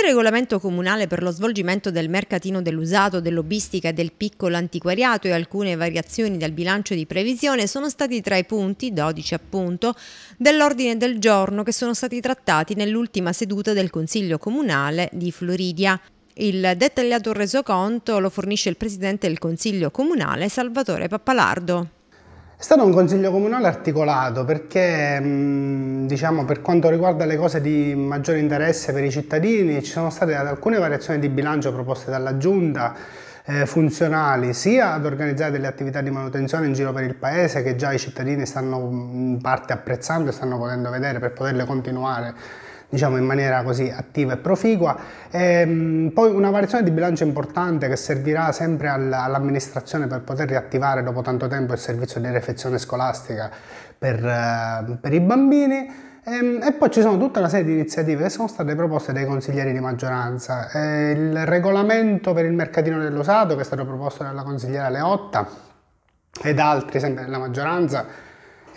Il regolamento comunale per lo svolgimento del mercatino dell'usato, dell'obbistica e del piccolo antiquariato e alcune variazioni del bilancio di previsione sono stati tra i punti, 12 appunto, dell'ordine del giorno che sono stati trattati nell'ultima seduta del Consiglio Comunale di Floridia. Il dettagliato resoconto lo fornisce il Presidente del Consiglio Comunale Salvatore Pappalardo. È stato un consiglio comunale articolato perché mm, diciamo, per quanto riguarda le cose di maggiore interesse per i cittadini ci sono state alcune variazioni di bilancio proposte dalla Giunta eh, funzionali sia ad organizzare delle attività di manutenzione in giro per il paese che già i cittadini stanno mm, in parte apprezzando e stanno volendo vedere per poterle continuare diciamo in maniera così attiva e proficua. E, ehm, poi una variazione di bilancio importante che servirà sempre all'amministrazione per poter riattivare dopo tanto tempo il servizio di refezione scolastica per, eh, per i bambini. Ehm, e poi ci sono tutta una serie di iniziative che sono state proposte dai consiglieri di maggioranza. Eh, il regolamento per il mercatino dell'usato che è stato proposto dalla consigliera Leotta ed altri sempre della maggioranza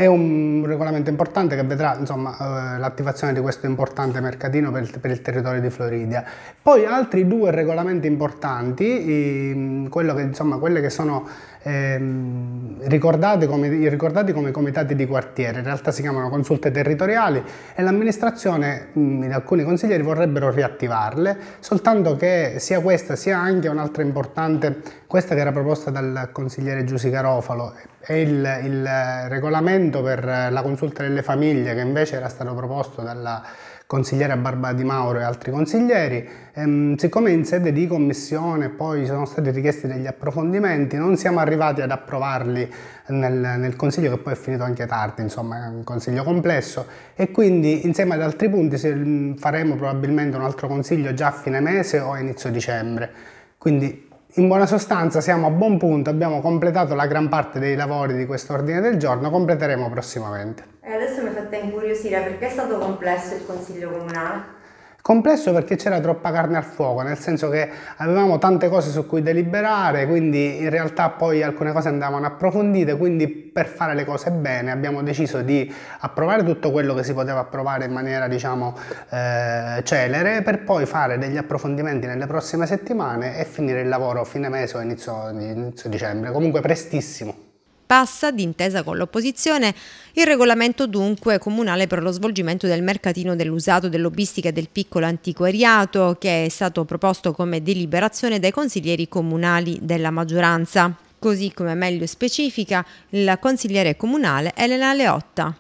è un regolamento importante che vedrà eh, l'attivazione di questo importante mercatino per il, per il, territorio di Floridia. Poi altri due regolamenti importanti, ehm, che, insomma, quelle che sono ehm, ricordate come, ricordati come comitati di quartiere, in realtà si chiamano consulte territoriali e l'amministrazione, alcuni consiglieri vorrebbero riattivarle, soltanto che sia questa sia anche un'altra importante, questa che era proposta dal consigliere Giussi Garofalo, e il, il, regolamento per la consulta delle famiglie che invece era stato proposto dalla consigliera Barba Di Mauro e altri consiglieri. Ehm, siccome in sede di commissione poi sono stati richiesti degli approfondimenti, non siamo arrivati ad approvarli nel, nel consiglio che poi è finito anche tardi, insomma è un consiglio complesso e quindi insieme ad altri punti mm, faremo probabilmente un altro consiglio già a fine mese o a inizio dicembre. Quindi in buona sostanza siamo a buon punto, abbiamo completato la gran parte dei lavori di questo ordine del giorno, completeremo prossimamente. E adesso mi fate incuriosire perché è stato complesso il Consiglio Comunale? Complesso perché c'era troppa carne al fuoco, nel senso che avevamo tante cose su cui deliberare, quindi in realtà poi alcune cose andavano approfondite, quindi per fare le cose bene abbiamo deciso di approvare tutto quello che si poteva approvare in maniera diciamo eh, celere per poi fare degli approfondimenti nelle prossime settimane e finire il lavoro a fine mese o inizio, inizio dicembre, comunque prestissimo passa, d'intesa con l'opposizione, il regolamento dunque comunale per lo svolgimento del mercatino dell'usato, dell'obbistica e del piccolo antiquariato, che è stato proposto come deliberazione dai consiglieri comunali della maggioranza. Così come meglio specifica il consigliere comunale Elena Leotta.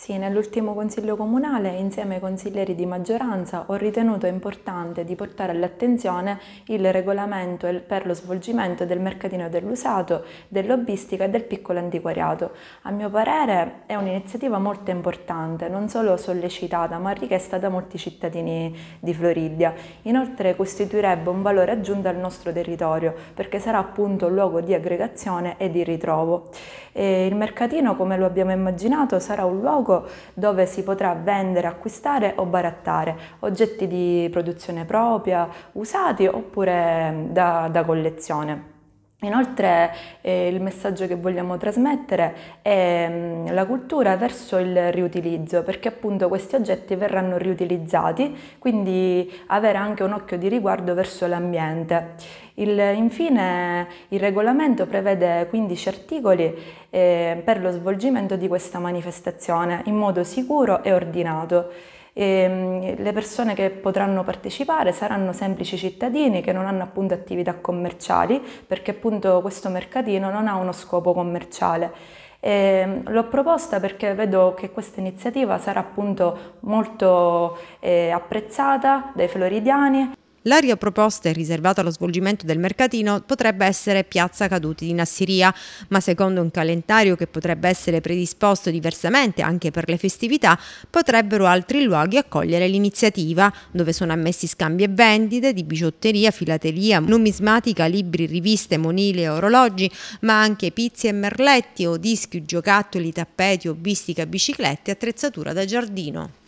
Sì, nell'ultimo Consiglio Comunale, insieme ai consiglieri di maggioranza, ho ritenuto importante di portare all'attenzione il regolamento per lo svolgimento del mercatino dell'usato, dell'obbistica e del piccolo antiquariato. A mio parere è un'iniziativa molto importante, non solo sollecitata ma richiesta da molti cittadini di Floridia. Inoltre costituirebbe un valore aggiunto al nostro territorio, perché sarà appunto un luogo di aggregazione e di ritrovo. E il mercatino, come lo abbiamo immaginato, sarà un luogo luogo dove si potrà vendere, acquistare o barattare oggetti di produzione propria, usati oppure mm, da, da collezione. Inoltre eh, il messaggio che vogliamo trasmettere è mh, mm, la cultura verso il riutilizzo, perché appunto questi oggetti verranno riutilizzati, quindi avere anche un occhio di riguardo verso l'ambiente. infine il regolamento prevede 15 articoli eh, per lo svolgimento di questa manifestazione in modo sicuro e ordinato. E ehm, le persone che potranno partecipare saranno semplici cittadini che non hanno appunto attività commerciali perché appunto questo mercatino non ha uno scopo commerciale. Eh, l'ho proposta perché vedo che questa iniziativa sarà appunto molto eh, apprezzata dai floridiani. L'area proposta e riservata allo svolgimento del mercatino potrebbe essere Piazza Caduti di Nassiria, ma secondo un calendario che potrebbe essere predisposto diversamente anche per le festività, potrebbero altri luoghi accogliere l'iniziativa, dove sono ammessi scambi e vendite di bigiotteria, filateria, numismatica, libri, riviste, monili e orologi, ma anche pizzi e merletti o dischi, giocattoli, tappeti, o biciclette e attrezzatura da giardino.